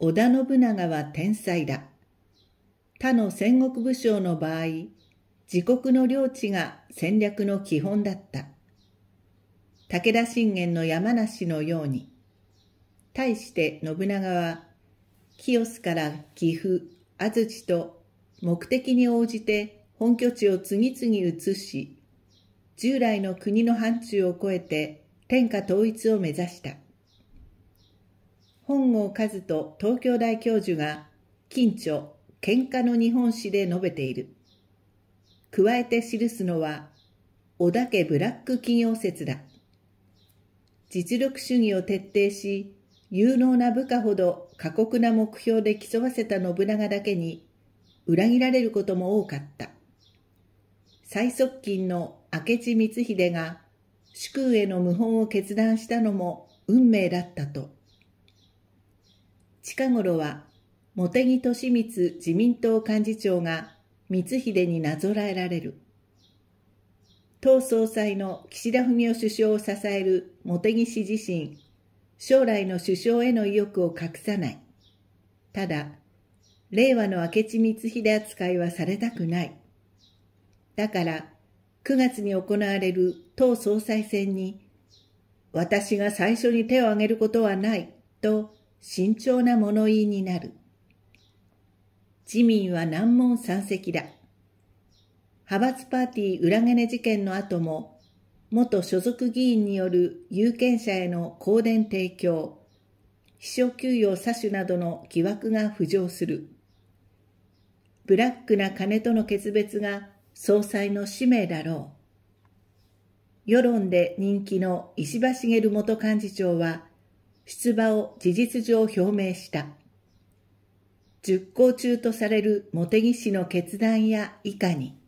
織田信長は天才だ。他の戦国武将の場合、自国の領地が戦略の基本だった。武田信玄の山梨のように、対して信長は、清須から岐阜、安土と目的に応じて本拠地を次々移し、従来の国の範疇を超えて天下統一を目指した。本郷和人東京大教授が近著喧嘩の日本史で述べている。加えて記すのは、織田家ブラック企業説だ。実力主義を徹底し、有能な部下ほど過酷な目標で競わせた信長だけに、裏切られることも多かった。最側近の明智光秀が主君への謀反を決断したのも運命だったと近頃は茂木敏光自民党幹事長が光秀になぞらえられる党総裁の岸田文雄首相を支える茂木氏自身将来の首相への意欲を隠さないただ令和の明智光秀扱いはされたくないだから9月に行われる党総裁選に私が最初に手を挙げることはないと慎重な物言いになる。自民は難問山積だ。派閥パーティー裏金事件の後も、元所属議員による有権者への香典提供、秘書給与詐取などの疑惑が浮上する。ブラックな金との決別が総裁の使命だろう。世論で人気の石破茂元幹事長は、出馬を事実上表明した。熟考中とされる茂木氏の決断や以下に。